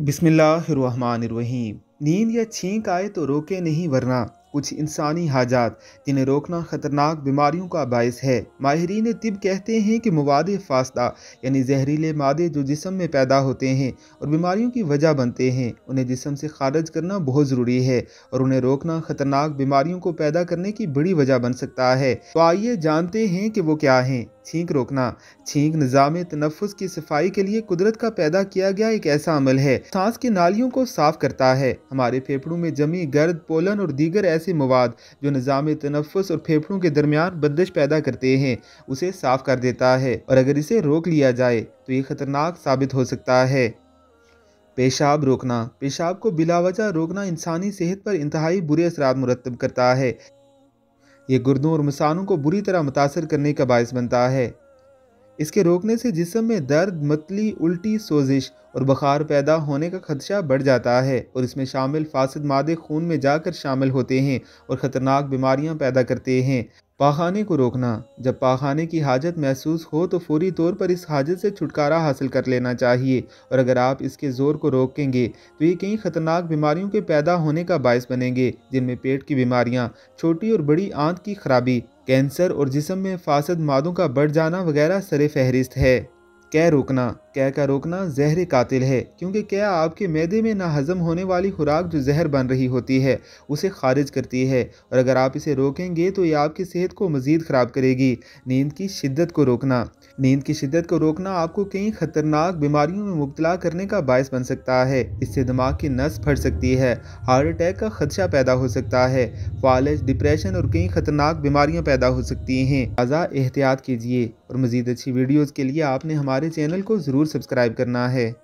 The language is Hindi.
बिसमीम नींद या छींक आए तो रोके नहीं वरना कुछ इंसानी हाजात जिन्हें रोकना ख़तरनाक बीमारियों का बायस है माहरीन तिब कहते हैं कि मवाद फास्ता यानी जहरीले मादे जो जिसम में पैदा होते हैं और बीमारियों की वजह बनते हैं उन्हें जिसम से खारज करना बहुत ज़रूरी है और उन्हें रोकना ख़तरनाक बीमारियों को पैदा करने की बड़ी वजह बन सकता है तो आइए जानते हैं कि वो क्या हैं छींक रोकना छींक निज़ाम तनफ़ की सफाई के लिए कुदरत का पैदा किया गया एक ऐसा अमल है सांस की नालियों को साफ करता है हमारे फेफड़ों में जमी गर्द पोलन और दीगर ऐसे मवाद जो निज़ाम तनफ़ और फेफड़ों के दरमियान बंदिश पैदा करते हैं उसे साफ कर देता है और अगर इसे रोक लिया जाए तो ये ख़तरनाक साबित हो सकता है पेशाब रोकना पेशाब को बिलावजा रोकना इंसानी सेहत पर इंतहाई बुरे असरा मुरतब करता है ये गुर्दों और मसानों को बुरी तरह मुतासर करने का बायस बनता है इसके रोकने से जिसम में दर्द मतली उल्टी सोजिश और बुखार पैदा होने का खदशा बढ़ जाता है और इसमें शामिल फासद मादे खून में जाकर शामिल होते हैं और ख़तरनाक बीमारियां पैदा करते हैं पाखाने को रोकना जब पाखाने की हाजत महसूस हो तो फौरी तौर पर इस हाजत से छुटकारा हासिल कर लेना चाहिए और अगर आप इसके ज़ोर को रोकेंगे तो ये कई ख़तरनाक बीमारियों के पैदा होने का बायस बनेंगे जिनमें पेट की बीमारियाँ छोटी और बड़ी आंत की खराबी कैंसर और जिसम में फासद मादों का बढ़ जाना वगैरह सर फहरिस्त है कै रोकना कै का रोकना जहर कातिल है क्योंकि कै आपके मैदे में ना हज़म होने वाली खुराक जो जहर बन रही होती है उसे खारिज करती है और अगर आप इसे रोकेंगे तो ये आपकी सेहत को मज़ीद ख़राब करेगी नींद की शिद्दत को रोकना नींद की शिद्दत को रोकना आपको कई ख़तरनाक बीमारियों में मुबतला करने का बायस बन सकता है इससे दिमाग की नस फट सकती है हार्ट अटैक का खदशा पैदा हो सकता है फालज डिप्रेशन और कई ख़तरनाक बीमारियाँ पैदा हो सकती हैं ताज़ा एहतियात कीजिए और मज़ीद अच्छी वीडियोज़ के लिए आपने हमारे चैनल को ज़रूर ज़रूर सब्सक्राइब करना है